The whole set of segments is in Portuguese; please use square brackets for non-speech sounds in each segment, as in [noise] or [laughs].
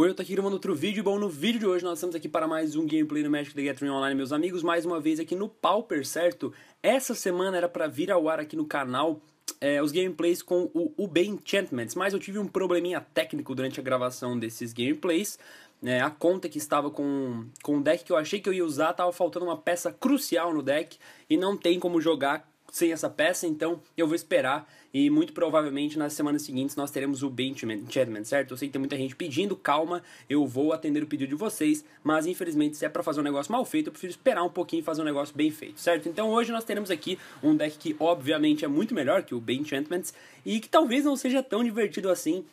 Oi, eu tô aqui gravando outro vídeo. Bom, no vídeo de hoje nós estamos aqui para mais um gameplay no Magic the Gathering Online, meus amigos. Mais uma vez aqui no Pauper, certo? Essa semana era para vir ao ar aqui no canal é, os gameplays com o UB Enchantments, mas eu tive um probleminha técnico durante a gravação desses gameplays. É, a conta que estava com, com o deck que eu achei que eu ia usar estava faltando uma peça crucial no deck e não tem como jogar sem essa peça, então eu vou esperar e muito provavelmente nas semanas seguintes nós teremos o Benjamin certo? Eu sei que tem muita gente pedindo, calma, eu vou atender o pedido de vocês, mas infelizmente se é para fazer um negócio mal feito, eu prefiro esperar um pouquinho e fazer um negócio bem feito, certo? Então hoje nós teremos aqui um deck que obviamente é muito melhor que o Benchantments e que talvez não seja tão divertido assim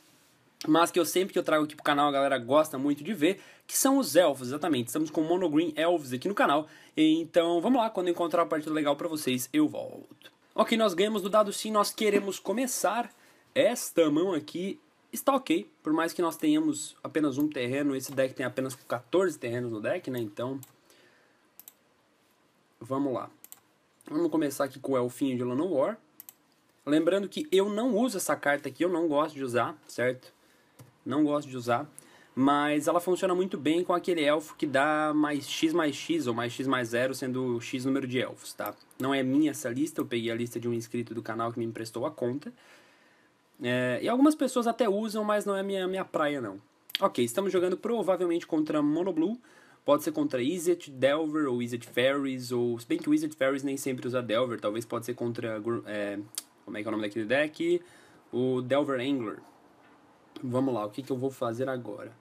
mas que eu sempre que eu trago aqui pro canal a galera gosta muito de ver, que são os elfos, exatamente. Estamos com Monogreen Elves aqui no canal, então vamos lá, quando eu encontrar uma partida legal para vocês, eu volto. Ok, nós ganhamos do dado sim, nós queremos começar. Esta mão aqui está ok, por mais que nós tenhamos apenas um terreno, esse deck tem apenas 14 terrenos no deck, né, então... Vamos lá. Vamos começar aqui com o Elfinho de Lano War. Lembrando que eu não uso essa carta aqui, eu não gosto de usar, certo? não gosto de usar, mas ela funciona muito bem com aquele elfo que dá mais x mais x ou mais x mais zero, sendo x número de elfos, tá? Não é minha essa lista, eu peguei a lista de um inscrito do canal que me emprestou a conta. É, e algumas pessoas até usam, mas não é minha, minha praia não. Ok, estamos jogando provavelmente contra Monoblue, pode ser contra Izzet, Delver ou Izzet Fairies, ou se bem que o Izzet Fairies nem sempre usa Delver, talvez pode ser contra, é, como é que é o nome daquele deck? O Delver Angler, Vamos lá, o que, que eu vou fazer agora?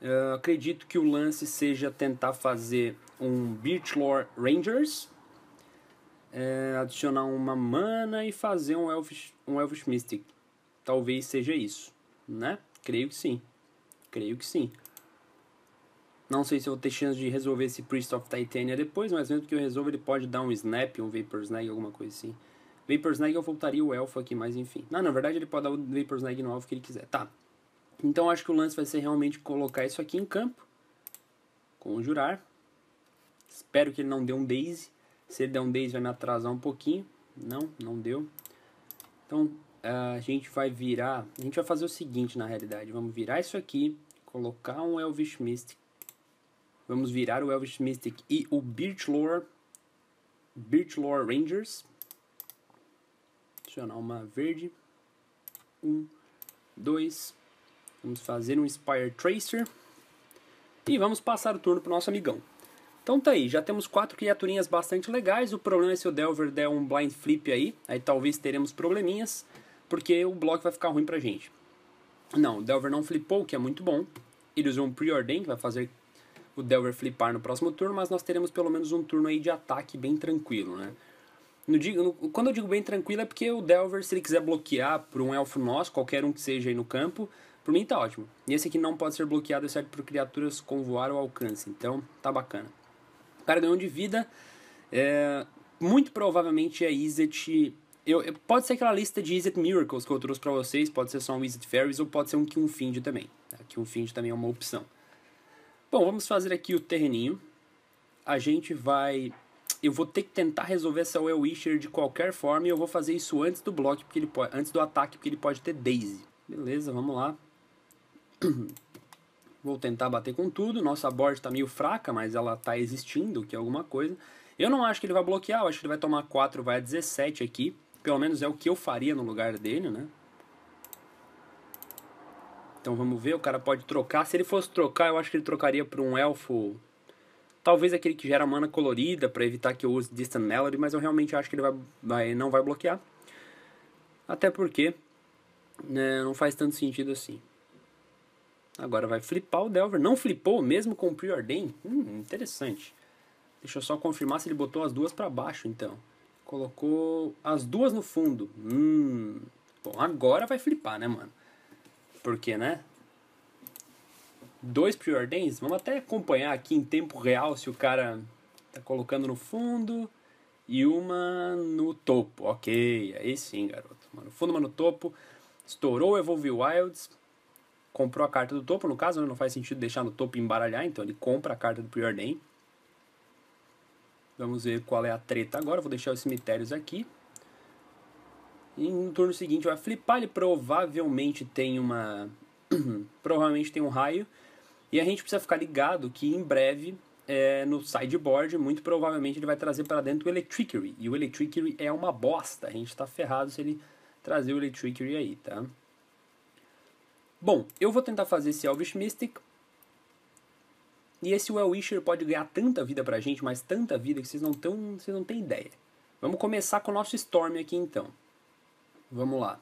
Uh, acredito que o lance seja tentar fazer um Beachlore Rangers, é, adicionar uma mana e fazer um Elvish, um Elvish Mystic. Talvez seja isso, né? Creio que sim. Creio que sim. Não sei se eu vou ter chance de resolver esse Priest of Titania depois, mas mesmo que eu resolva, ele pode dar um Snap, um Vapor Snag, alguma coisa assim. Vapor Snag eu voltaria o Elfo aqui, mas enfim. Não, na verdade ele pode dar o Vapor Snag no Alvo que ele quiser. Tá. Então acho que o lance vai ser realmente colocar isso aqui em campo. Conjurar. Espero que ele não dê um Daisy. Se ele der um Daisy vai me atrasar um pouquinho. Não, não deu. Então a gente vai virar... A gente vai fazer o seguinte na realidade. Vamos virar isso aqui. Colocar um Elvish Mystic. Vamos virar o Elvish Mystic e o Birch Lore. Birch Lore Rangers opcional uma verde. Um, dois. Vamos fazer um Inspire Tracer. E vamos passar o turno pro nosso amigão. Então tá aí, já temos quatro criaturinhas bastante legais. O problema é se o Delver der um blind flip aí, aí talvez teremos probleminhas, porque o bloco vai ficar ruim pra gente. Não, o Delver não flipou, o que é muito bom. Ele usou um Preordain, que vai fazer o Delver flipar no próximo turno, mas nós teremos pelo menos um turno aí de ataque bem tranquilo, né? No, no, quando eu digo bem tranquilo é porque o Delver, se ele quiser bloquear por um elfo nosso, qualquer um que seja aí no campo, por mim tá ótimo. E esse aqui não pode ser bloqueado, exceto é por criaturas com voar ou alcance. Então, tá bacana. O cara ganhou de vida. É, muito provavelmente é Izzet... Eu, pode ser aquela lista de Izzet Miracles que eu trouxe pra vocês. Pode ser só um Izzet Fairies ou pode ser um Kiunfind também. Tá? Né? Kiunfind também é uma opção. Bom, vamos fazer aqui o terreninho. A gente vai eu vou ter que tentar resolver essa Well Wisher de qualquer forma e eu vou fazer isso antes do bloco, porque ele pode, antes do ataque, porque ele pode ter Daisy. Beleza, vamos lá. [clears throat] Vou tentar bater com tudo. Nossa board tá meio fraca, mas ela tá existindo, que é alguma coisa. Eu não acho que ele vai bloquear, eu acho que ele vai tomar 4, vai a 17 aqui. Pelo menos é o que eu faria no lugar dele, né? Então vamos ver, o cara pode trocar. Se ele fosse trocar, eu acho que ele trocaria por um elfo Talvez aquele que gera mana colorida para evitar que eu use Distant Melody, mas eu realmente acho que ele vai, vai não vai bloquear. Até porque né, não faz tanto sentido assim. Agora vai flipar o Delver. Não flipou mesmo com o Preordain? Hum, interessante. Deixa eu só confirmar se ele botou as duas para baixo, então. Colocou as duas no fundo. Hum. Bom, agora vai flipar, né, mano? Porque, né? dois preordens. Vamos até acompanhar aqui em tempo real se o cara tá colocando no fundo e uma no topo. Ok, aí sim, garoto. Uma no fundo, uma no topo. Estourou o Evolve Wilds. Comprou a carta do topo, no caso, né, não faz sentido deixar no topo embaralhar, então ele compra a carta do preordem. Vamos ver qual é a treta agora. Vou deixar os cemitérios aqui. E no turno seguinte vai flipar. Ele provavelmente tem uma. [clears throat] provavelmente tem um raio. E a gente precisa ficar ligado que em breve é, no sideboard, muito provavelmente ele vai trazer para dentro o Electricary. E o Electricary é uma bosta. A gente está ferrado se ele trazer o Electricary aí, tá? Bom, eu vou tentar fazer esse Elvish Mystic. E esse Well-Wisher pode ganhar tanta vida pra gente, mas tanta vida que vocês não, tão, vocês não têm ideia. Vamos começar com o nosso Storm aqui então. Vamos lá.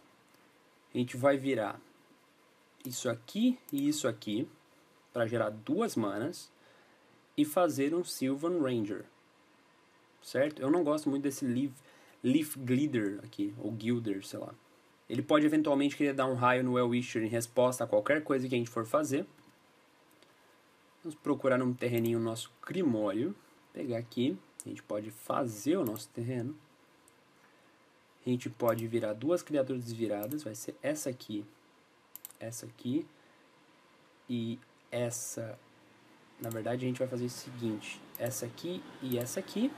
A gente vai virar isso aqui e isso aqui para gerar duas manas e fazer um Sylvan Ranger. Certo? Eu não gosto muito desse Leaf, Leaf Glider aqui, ou Gilder, sei lá. Ele pode eventualmente querer dar um raio no Well-Wisher em resposta a qualquer coisa que a gente for fazer. Vamos procurar um terreninho nosso Crimório. Pegar aqui. A gente pode fazer o nosso terreno. A gente pode virar duas criaturas desviradas. Vai ser essa aqui. Essa aqui. E essa. Na verdade, a gente vai fazer o seguinte: essa aqui e essa aqui.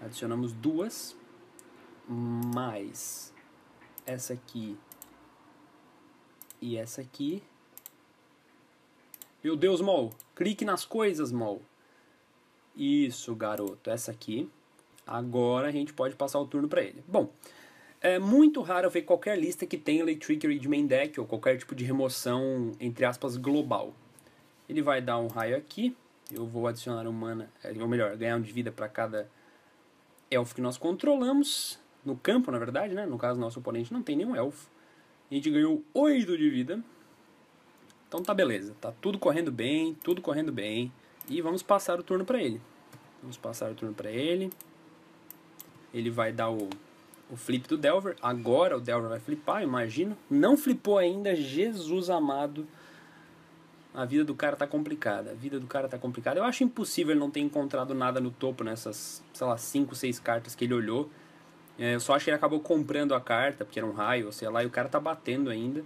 Adicionamos duas, mais essa aqui e essa aqui. Meu Deus, Mol! Clique nas coisas, Mol! Isso, garoto, essa aqui. Agora a gente pode passar o turno para ele. Bom, é muito raro ver qualquer lista que tenha Lay Trickery de main deck ou qualquer tipo de remoção, entre aspas, global. Ele vai dar um raio aqui. Eu vou adicionar um mana, é, ou melhor, ganhar um de vida para cada elfo que nós controlamos. No campo, na verdade, né? No caso, nosso oponente não tem nenhum elfo. A gente ganhou 8 de vida. Então tá beleza, tá tudo correndo bem, tudo correndo bem. E vamos passar o turno para ele. Vamos passar o turno para ele. Ele vai dar o o flip do Delver. Agora o Delver vai flipar, imagino. Não flipou ainda, Jesus amado. A vida do cara tá complicada. A vida do cara tá complicada. Eu acho impossível ele não ter encontrado nada no topo nessas, sei lá, 5, 6 cartas que ele olhou. É, eu só acho que ele acabou comprando a carta, porque era um raio, sei lá, e o cara tá batendo ainda.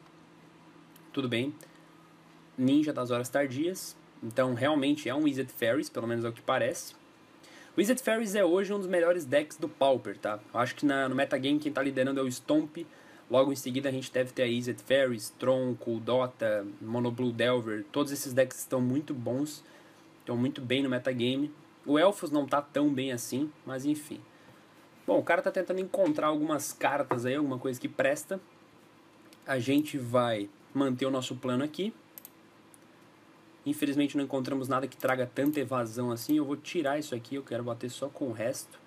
Tudo bem. Ninja das Horas Tardias. Então realmente é um Wizard Ferries, pelo menos é o que parece. Wizard Fairies é hoje um dos melhores decks do Pauper, tá? Eu acho que na, no metagame quem tá liderando é o Stomp. Logo em seguida a gente deve ter a Wizard Fairies, Tronco, Dota, Monoblue Delver. Todos esses decks estão muito bons, estão muito bem no metagame. O Elfos não tá tão bem assim, mas enfim. Bom, o cara tá tentando encontrar algumas cartas aí, alguma coisa que presta. A gente vai manter o nosso plano aqui. Infelizmente não encontramos nada que traga tanta evasão assim. Eu vou tirar isso aqui, eu quero bater só com o resto.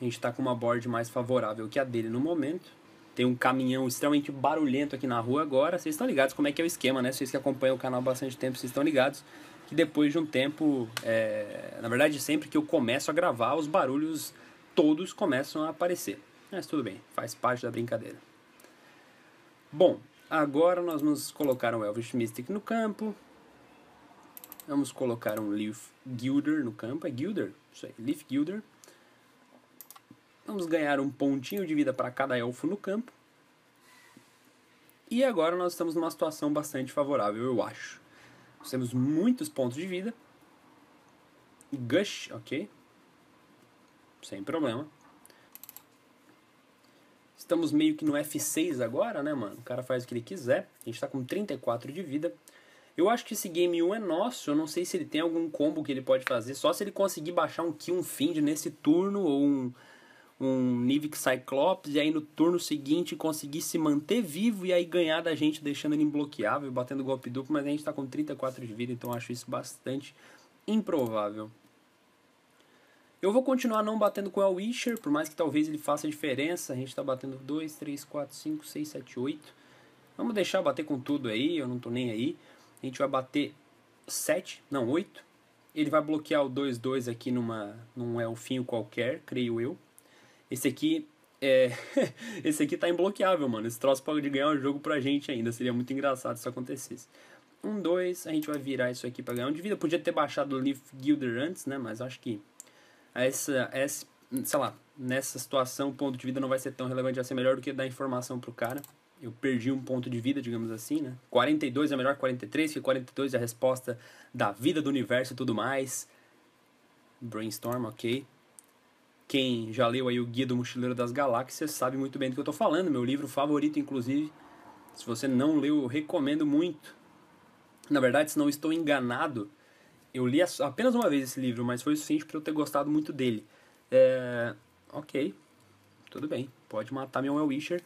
A gente está com uma board mais favorável que a dele no momento. Tem um caminhão extremamente barulhento aqui na rua agora. Vocês estão ligados como é que é o esquema, né? Vocês que acompanham o canal há bastante tempo, vocês estão ligados. Que depois de um tempo, é... na verdade, sempre que eu começo a gravar, os barulhos todos começam a aparecer. Mas tudo bem, faz parte da brincadeira. Bom, agora nós vamos colocar o Elvis Mystic no campo. Vamos colocar um Leaf Gilder no campo. É Gilder? Isso aí, Leaf Gilder. Vamos ganhar um pontinho de vida para cada elfo no campo. E agora nós estamos numa situação bastante favorável, eu acho. Nós temos muitos pontos de vida. Gush, ok. Sem problema. Estamos meio que no F6 agora, né, mano? O cara faz o que ele quiser. A gente tá com 34 de vida. Eu acho que esse Game 1 é nosso. Eu não sei se ele tem algum combo que ele pode fazer. Só se ele conseguir baixar um Kill, um Find nesse turno ou um, um Nivik Cyclops. E aí no turno seguinte conseguir se manter vivo e aí ganhar da gente, deixando ele imbloqueável, batendo golpe duplo. Mas a gente tá com 34 de vida, então acho isso bastante improvável. Eu vou continuar não batendo com o Wisher, por mais que talvez ele faça diferença. A gente tá batendo 2, 3, 4, 5, 6, 7, 8. Vamos deixar bater com tudo aí, eu não tô nem aí. A gente vai bater 7, não, 8. Ele vai bloquear o 2-2 aqui numa, num elfinho qualquer, creio eu. Esse aqui é, [laughs] esse aqui tá imbloqueável, mano. Esse troço pode ganhar o um jogo pra gente ainda. Seria muito engraçado se isso acontecesse. Um, dois, a gente vai virar isso aqui pra ganhar um de vida. Podia ter baixado o Leaf Gilder antes, né? Mas acho que essa, essa, sei lá, nessa situação o ponto de vida não vai ser tão relevante. Vai ser melhor do que dar informação pro cara eu perdi um ponto de vida, digamos assim, né? 42 é melhor que 43, que 42 é a resposta da vida, do universo e tudo mais. Brainstorm, ok. Quem já leu aí o Guia do Mochileiro das Galáxias sabe muito bem do que eu estou falando, meu livro favorito, inclusive. Se você não leu, eu recomendo muito. Na verdade, se não estou enganado, eu li apenas uma vez esse livro, mas foi o suficiente para eu ter gostado muito dele. É... Ok, tudo bem, pode matar meu Well Wisher.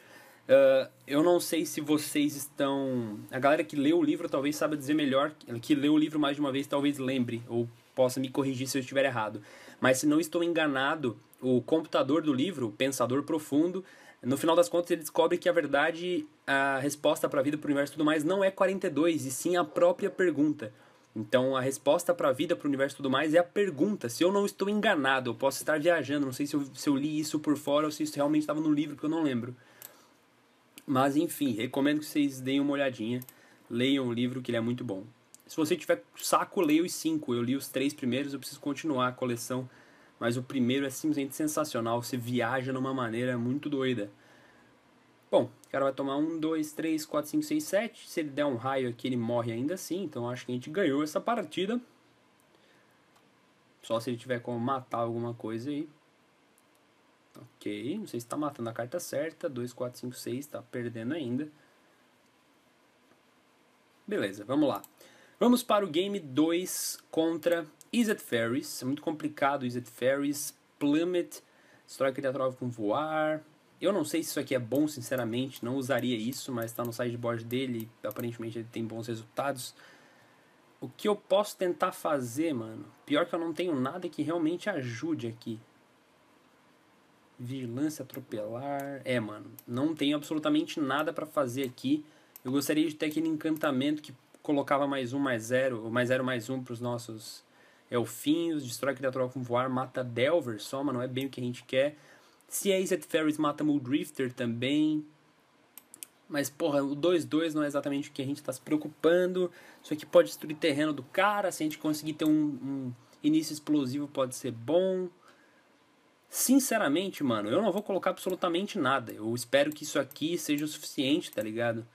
Ah, eu não sei se vocês estão. A galera que leu o livro talvez saiba dizer melhor. Que leu o livro mais de uma vez talvez lembre ou possa me corrigir se eu estiver errado. Mas se não estou enganado, o computador do livro, o Pensador Profundo, no final das contas ele descobre que a verdade, a resposta para a vida, para o universo e tudo mais não é 42, e sim a própria pergunta. Então a resposta para a vida, para o universo e tudo mais é a pergunta. Se eu não estou enganado, eu posso estar viajando, não sei se eu, se eu li isso por fora ou se isso realmente estava no livro, que eu não lembro. Mas enfim, recomendo que vocês deem uma olhadinha, leiam o livro que ele é muito bom. Se você tiver saco, leia os cinco. Eu li os três primeiros, eu preciso continuar a coleção. Mas o primeiro é simplesmente sensacional. Você viaja de uma maneira muito doida. Bom, o cara vai tomar um, dois, três, quatro, cinco, seis, sete. Se ele der um raio aqui, ele morre ainda assim. Então acho que a gente ganhou essa partida. Só se ele tiver como matar alguma coisa aí. Ok, não sei se está matando a carta certa. 2, 4, 5, 6, está perdendo ainda. Beleza, vamos lá. Vamos para o game 2 contra Izzet Ferris. É muito complicado Izzet Ferris, Plummet, história criatória com voar. Eu não sei se isso aqui é bom, sinceramente, não usaria isso, mas está no sideboard dele, aparentemente ele tem bons resultados. O que eu posso tentar fazer, mano? Pior que eu não tenho nada que realmente ajude aqui. Vigilância, atropelar. É, mano. Não tenho absolutamente nada para fazer aqui. Eu gostaria de ter aquele encantamento que colocava mais um, mais zero, ou mais zero, mais um pros nossos elfinhos. Destrói criatura com voar, mata Delver só, mas não é bem o que a gente quer. Se é Set Ferris, mata Muldrifter também. Mas, porra, o 2-2 não é exatamente o que a gente está se preocupando. Isso aqui pode destruir terreno do cara. Se a gente conseguir ter um, um início explosivo, pode ser bom. Sinceramente, mano, eu não vou colocar absolutamente nada. Eu espero que isso aqui seja o suficiente, tá ligado?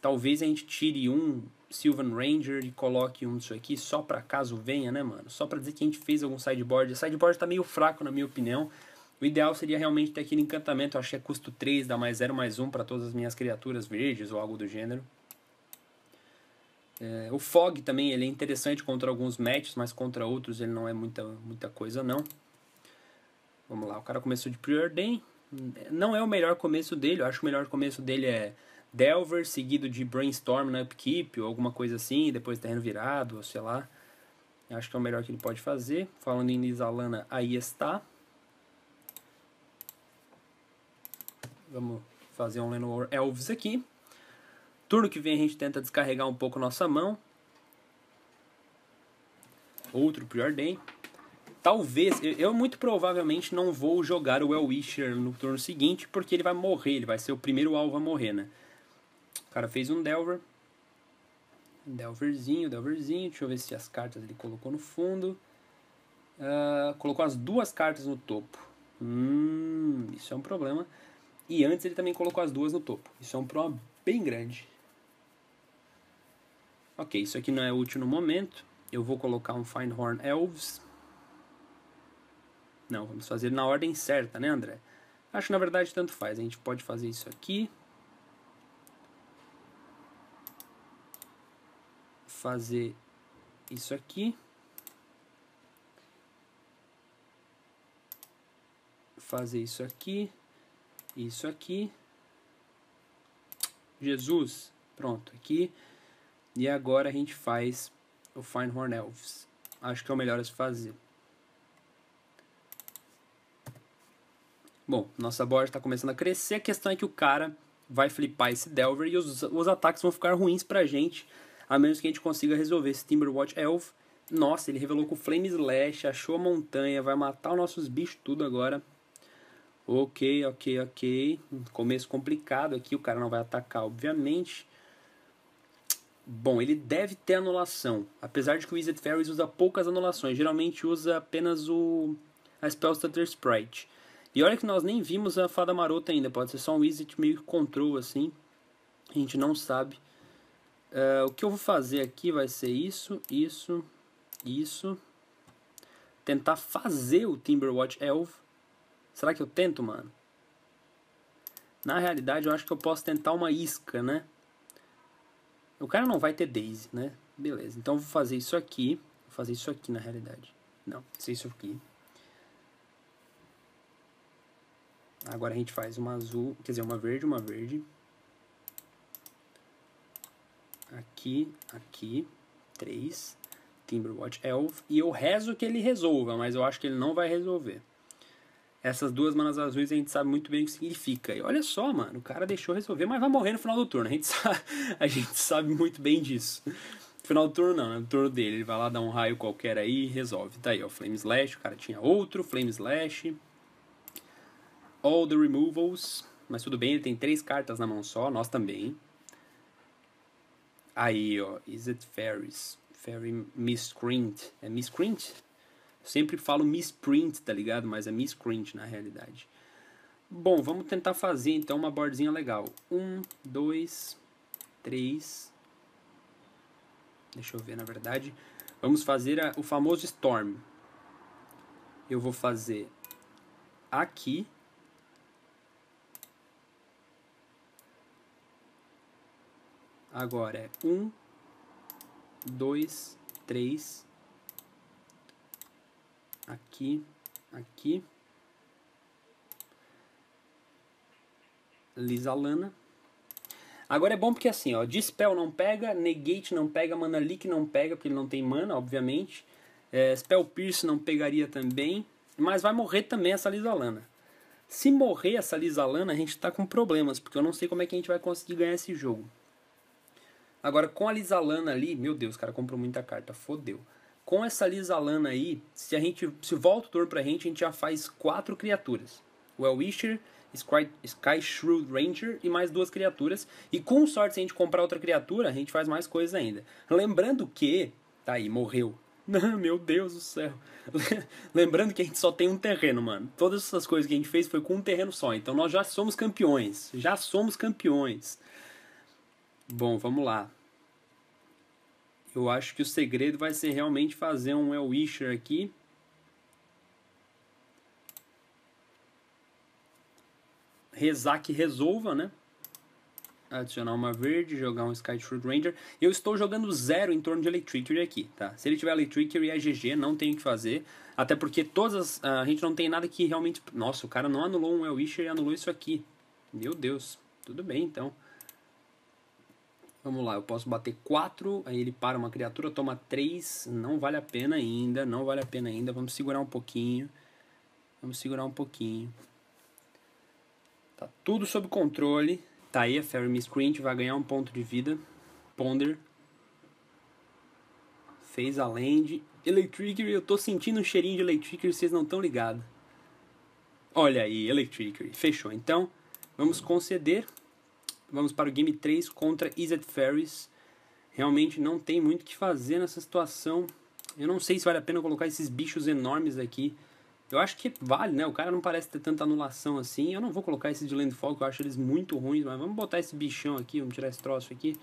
Talvez a gente tire um Sylvan Ranger e coloque um disso aqui só pra caso venha, né, mano? Só pra dizer que a gente fez algum sideboard. O sideboard tá meio fraco, na minha opinião. O ideal seria realmente ter aquele encantamento. Eu acho que é custo 3, dá mais 0, mais 1 para todas as minhas criaturas verdes ou algo do gênero. É, o Fog também ele é interessante contra alguns matches, mas contra outros ele não é muita, muita coisa não. Vamos lá, o cara começou de Preordain. Não é o melhor começo dele, eu acho que o melhor começo dele é Delver, seguido de Brainstorm na né, Upkeep, ou alguma coisa assim, depois Terreno Virado, ou sei lá. Eu acho que é o melhor que ele pode fazer. Falando em Nizalana, aí está. Vamos fazer um Lenore Elves aqui. Turno que vem a gente tenta descarregar um pouco nossa mão. Outro Preordain. Talvez, eu muito provavelmente não vou jogar o El Wisher no turno seguinte, porque ele vai morrer, ele vai ser o primeiro alvo a morrer, né? O cara fez um Delver. Delverzinho, Delverzinho. Deixa eu ver se as cartas ele colocou no fundo. Uh, colocou as duas cartas no topo. Hum, isso é um problema. E antes ele também colocou as duas no topo. Isso é um problema bem grande. Ok, isso aqui não é útil no momento. Eu vou colocar um Finehorn Elves. Não, vamos fazer na ordem certa, né, André? Acho que na verdade tanto faz. A gente pode fazer isso aqui. Fazer isso aqui. Fazer isso aqui. Isso aqui. Jesus. Pronto, aqui. E agora a gente faz o Fine Horn Elves. Acho que é o melhor a se fazer. Bom, nossa board está começando a crescer. A questão é que o cara vai flipar esse Delver e os, os ataques vão ficar ruins pra gente, a menos que a gente consiga resolver esse Timberwatch Elf. Nossa, ele revelou com o Flame Slash, achou a montanha, vai matar os nossos bichos tudo agora. Ok, ok, ok. Começo complicado aqui, o cara não vai atacar, obviamente. Bom, ele deve ter anulação, apesar de que o Wizard Fairies usa poucas anulações, geralmente usa apenas o a Spell Stutter Sprite. E olha que nós nem vimos a fada marota ainda, pode ser só um wizard meio que control assim, a gente não sabe. Uh, o que eu vou fazer aqui vai ser isso, isso, isso. Tentar fazer o Timberwatch Elf. Será que eu tento, mano? Na realidade, eu acho que eu posso tentar uma isca, né? O cara não vai ter Daisy, né? Beleza, então eu vou fazer isso aqui. Vou fazer isso aqui, na realidade. Não, isso aqui. Agora a gente faz uma azul, quer dizer, uma verde, uma verde. Aqui, aqui, três. Timberwatch Elf. E eu rezo que ele resolva, mas eu acho que ele não vai resolver. Essas duas manas azuis a gente sabe muito bem o que significa. E olha só, mano, o cara deixou resolver, mas vai morrer no final do turno. A gente [laughs] sabe, a gente sabe muito bem disso. No final do turno não, é no turno dele. Ele vai lá dar um raio qualquer aí e resolve. Tá aí, ó, Flame Slash, o cara tinha outro Flame Slash. All the Removals. Mas tudo bem, ele tem três cartas na mão só, nós também. Aí, ó. Is it Fairies? Fairy Miscreant. É Miscreant? sempre falo Misprint, tá ligado? Mas é Miscreant na realidade. Bom, vamos tentar fazer então uma bordinha legal. Um, dois, três. Deixa eu ver, na verdade. Vamos fazer a, o famoso Storm. Eu vou fazer aqui Agora é 1, 2, 3. Aqui, aqui. Lisa Lana. Agora é bom porque assim, ó, Dispel não pega, Negate não pega, Mana Leak não pega, porque ele não tem mana, obviamente. É, Spell Pierce não pegaria também, mas vai morrer também essa Lisa Lana. Se morrer essa Lisa Lana, a gente tá com problemas, porque eu não sei como é que a gente vai conseguir ganhar esse jogo. Agora, com a Lisalana ali, meu Deus, cara, comprou muita carta, fodeu. Com essa Lisalana aí, se a gente se volta o turno pra gente, a gente já faz quatro criaturas. Well Wisher Sky, Sky Ranger e mais duas criaturas. E com sorte, se a gente comprar outra criatura, a gente faz mais coisas ainda. Lembrando que... Tá aí, morreu. [laughs] meu Deus do céu. [laughs] Lembrando que a gente só tem um terreno, mano. Todas essas coisas que a gente fez foi com um terreno só. Então nós já somos campeões. Já somos campeões. Bom, vamos lá. Eu acho que o segredo vai ser realmente fazer um El Wisher aqui. Rezar que resolva, né? Adicionar uma verde, jogar um Sky Fruit Ranger. Eu estou jogando zero em torno de Electricity aqui, tá? Se ele tiver Electricity é GG, não tem o que fazer. Até porque todas as, a gente não tem nada que realmente... Nossa, o cara não anulou um El Wisher e anulou isso aqui. Meu Deus. Tudo bem, então. Vamos lá, eu posso bater 4, aí ele para uma criatura, toma 3, não vale a pena ainda, não vale a pena ainda, vamos segurar um pouquinho. Vamos segurar um pouquinho. Tá tudo sob controle. Tá aí a Fairy Miscreant, vai ganhar um ponto de vida. Ponder. Fez a land. Electricry, eu tô sentindo um cheirinho de Electric, vocês não estão ligados. Olha aí, Electric Fechou. Então, vamos conceder Vamos para o game 3 contra Izet Ferris. Realmente não tem muito o que fazer nessa situação. Eu não sei se vale a pena colocar esses bichos enormes aqui. Eu acho que vale, né? O cara não parece ter tanta anulação assim. Eu não vou colocar esses de Landfall, que eu acho eles muito ruins, mas vamos botar esse bichão aqui, vamos tirar esse troço aqui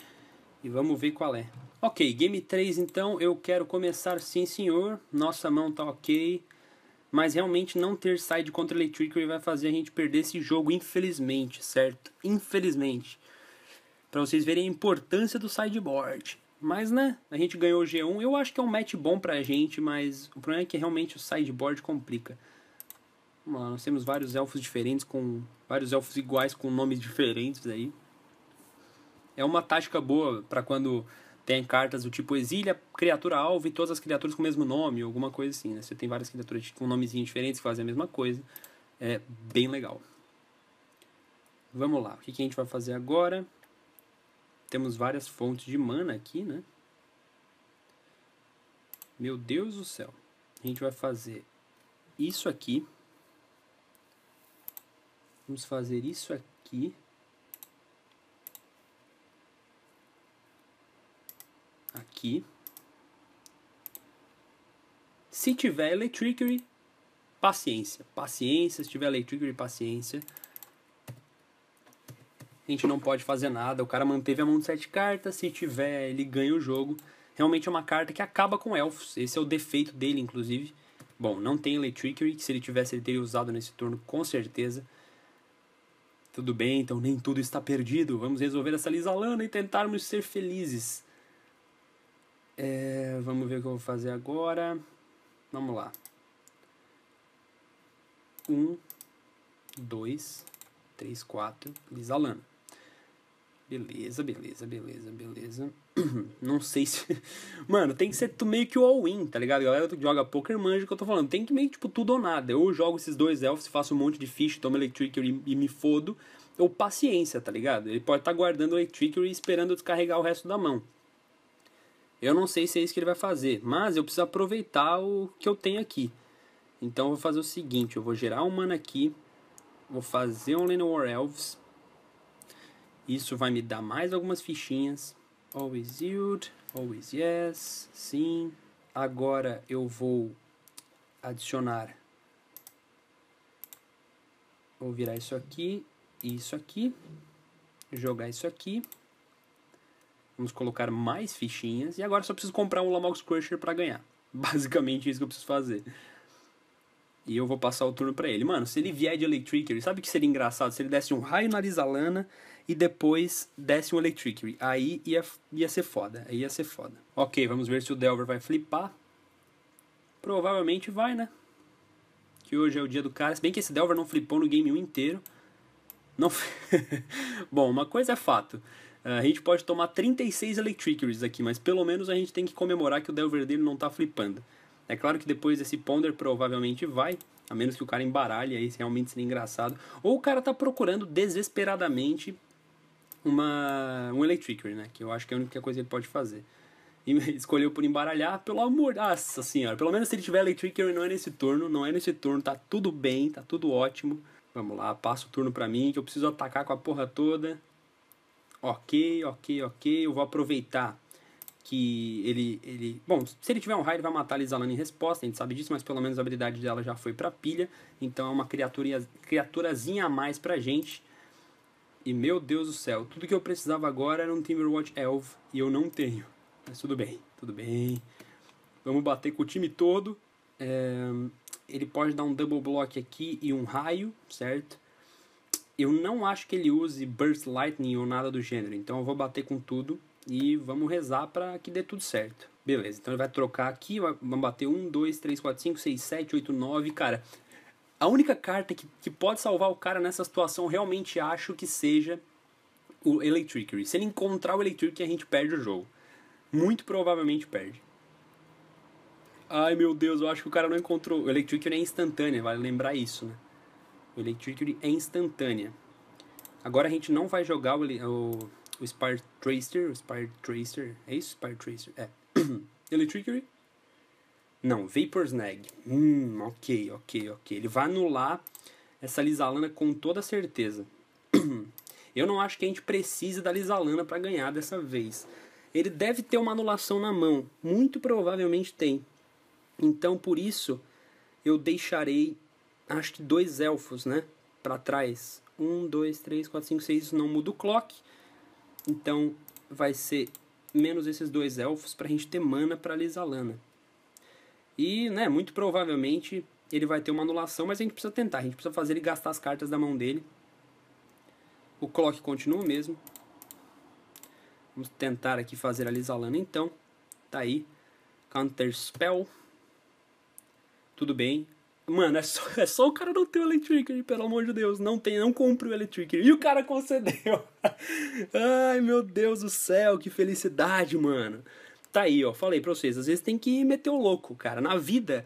e vamos ver qual é. Ok, game 3 então, eu quero começar sim senhor. Nossa mão tá ok mas realmente não ter side contra Electric vai fazer a gente perder esse jogo, infelizmente, certo? Infelizmente. Para vocês verem a importância do sideboard. Mas, né, a gente ganhou o G1. Eu acho que é um match bom pra gente, mas o problema é que realmente o sideboard complica. Vamos lá, nós temos vários elfos diferentes, com vários elfos iguais com nomes [laughs] diferentes aí. É uma tática boa para quando tem cartas do tipo exília, criatura alvo e todas as criaturas com o mesmo nome, alguma coisa assim, né? Você tem várias criaturas com nomezinhos diferentes que fazem a mesma coisa. É bem legal. Vamos lá, o que, que a gente vai fazer agora? Temos várias fontes de mana aqui, né? Meu Deus do céu. A gente vai fazer isso aqui. Vamos fazer isso aqui. aqui. Se tiver é Electricry, paciência. Paciência, se tiver Electricry, paciência. A gente não pode fazer nada. O cara manteve a mão de sete cartas. Se tiver, ele ganha o jogo. Realmente é uma carta que acaba com elfos. Esse é o defeito dele, inclusive. Bom, não tem Electricry, que se ele tivesse, ele teria usado nesse turno com certeza. Tudo bem, então nem tudo está perdido. Vamos resolver essa Lisalana e tentarmos ser felizes. É, vamos ver o que eu vou fazer agora. Vamos lá. Um, dois, três, quatro. Lisa Lana. Beleza, beleza, beleza, beleza. [clears throat] Não sei se. [laughs] Mano, tem que ser meio que o all-in, tá ligado? Galera que joga poker manja que eu tô falando. Tem que meio tipo tudo ou nada. Ou eu jogo esses dois elfos, faço um monte de ficha, tomo Electric e me fodo. Ou paciência, tá ligado? Ele pode estar tá guardando o Electric e esperando eu descarregar o resto da mão. Eu não sei se é isso que ele vai fazer, mas eu preciso aproveitar o que eu tenho aqui. Então eu vou fazer o seguinte, eu vou gerar um mana aqui, vou fazer um Llanowar Elves. Isso vai me dar mais algumas fichinhas. Always Yield, Always Yes, sim. Agora eu vou adicionar... Vou virar isso aqui e isso aqui. Jogar isso aqui. Vamos colocar mais fichinhas. E agora só preciso comprar um Lamox Crusher para ganhar. [laughs] Basicamente isso que eu preciso fazer. E eu vou passar o turno para ele. Mano, se ele vier de Electricary, sabe que seria engraçado? Se ele desse um raio na Lizalana e depois desse um Electricary. Aí ia, ia ser foda. Aí ia ser foda. Ok, vamos ver se o Delver vai flipar. Provavelmente vai, né? Que hoje é o dia do cara. Se bem que esse Delver não flipou no game 1 inteiro. Não... [laughs] Bom, uma coisa é fato. Ah, a gente pode tomar 36 Electricaries aqui, mas pelo menos a gente tem que comemorar que o Delver dele não tá flipando. É claro que depois desse Ponder provavelmente vai, a menos que o cara embaralhe aí, realmente seria engraçado. Ou o cara tá procurando desesperadamente uma, um Electricary, né? Que eu acho que é a única coisa que ele pode fazer. E [laughs] escolheu por embaralhar, pelo amor. Nossa senhora, pelo menos se ele tiver Electricary, não é nesse turno, não é nesse turno, tá tudo bem, tá tudo ótimo. Vamos lá, passa o turno pra mim, que eu preciso atacar com a porra toda. Ok, ok, ok. Eu vou aproveitar que ele, ele... Bom, se ele tiver um raio, ele vai matar a Lizalana em resposta, a gente sabe disso, mas pelo menos a habilidade dela já foi pra pilha. Então é uma criatura, criaturazinha a mais pra gente. E meu Deus do céu, tudo que eu precisava agora era um Timberwatch Elf e eu não tenho. Mas tudo bem, tudo bem. Vamos bater com o time todo. É... Ele pode dar um double block aqui e um raio, certo? Eu não acho que ele use Burst Lightning ou nada do gênero, então eu vou bater com tudo e vamos rezar para que dê tudo certo. Beleza, então ele vai trocar aqui, vamos bater 1, 2, 3, 4, 5, 6, 7, 8, 9. Cara, a única carta que, que pode salvar o cara nessa situação, realmente acho que seja o Electricry. Se ele encontrar o Electricry, a gente perde o jogo. Muito provavelmente perde. Ai meu Deus, eu acho que o cara não encontrou. O Electricry é instantânea, vale lembrar isso, né? O Electricity é instantânea. Agora a gente não vai jogar o, o, o Spire Tracer. O Spire Tracer. É isso? Spire Tracer. É. [clears throat] Electricity. Não, Vapor Snag. Hum, ok, ok, ok. Ele vai anular essa Lisalana com toda certeza. [clears throat] Eu não acho que a gente precise da Lisalana para ganhar dessa vez. Ele deve ter uma anulação na mão. Muito provavelmente tem. Então, por isso, eu deixarei acho que dois elfos, né? Para trás. Um, dois, três, quatro, cinco, seis. Não muda o clock. Então vai ser menos esses dois elfos para a gente ter mana para Lisalana. E, né, muito provavelmente ele vai ter uma anulação, mas a gente precisa tentar. A gente precisa fazer ele gastar as cartas da mão dele. O clock continua o mesmo. Vamos tentar aqui fazer a Lisalana então. Tá aí. Counter Spell. Tudo bem. Mano, é só, é só o cara não ter o Electric, pelo amor de Deus. Não tem, não compre o Electric. E o cara concedeu. [laughs] Ai, meu Deus do céu, que felicidade, mano. Tá aí, ó. Falei pra vocês, às vezes tem que meter o louco, cara. Na vida,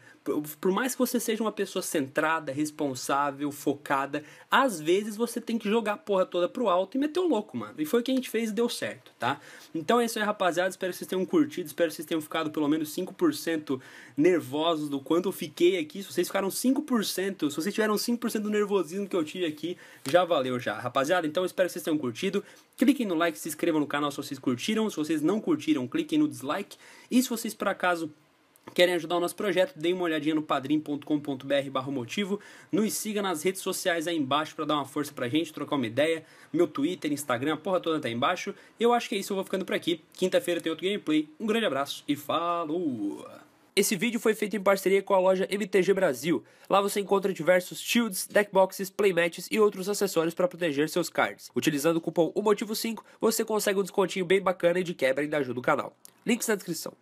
por mais que você seja uma pessoa centrada, responsável, focada, às vezes você tem que jogar a porra toda pro alto e meter o louco, mano. E foi o que a gente fez e deu certo, tá? Então é isso aí, rapaziada. Espero que vocês tenham curtido, espero que vocês tenham ficado pelo menos 5% nervosos do quanto eu fiquei aqui. Se vocês ficaram 5%, se vocês tiveram 5% do nervosismo que eu tive aqui, já valeu já, rapaziada. Então espero que vocês tenham curtido. Cliquem no like, se inscrevam no canal se vocês curtiram. Se vocês não curtiram, cliquem no dislike. E se vocês por acaso Querem ajudar o nosso projeto? Deem uma olhadinha no padrim.com.br motivo. Nos siga nas redes sociais aí embaixo para dar uma força pra gente, trocar uma ideia. Meu Twitter, Instagram, a porra toda tá aí embaixo. Eu acho que é isso, eu vou ficando por aqui. Quinta-feira tem outro gameplay. Um grande abraço e falou! Esse vídeo foi feito em parceria com a loja MTG Brasil. Lá você encontra diversos shields, deckboxes, playmats e outros acessórios para proteger seus cards. Utilizando o cupom UMOTIVO5, você consegue um descontinho bem bacana e de quebra ainda ajuda o canal. Links na descrição.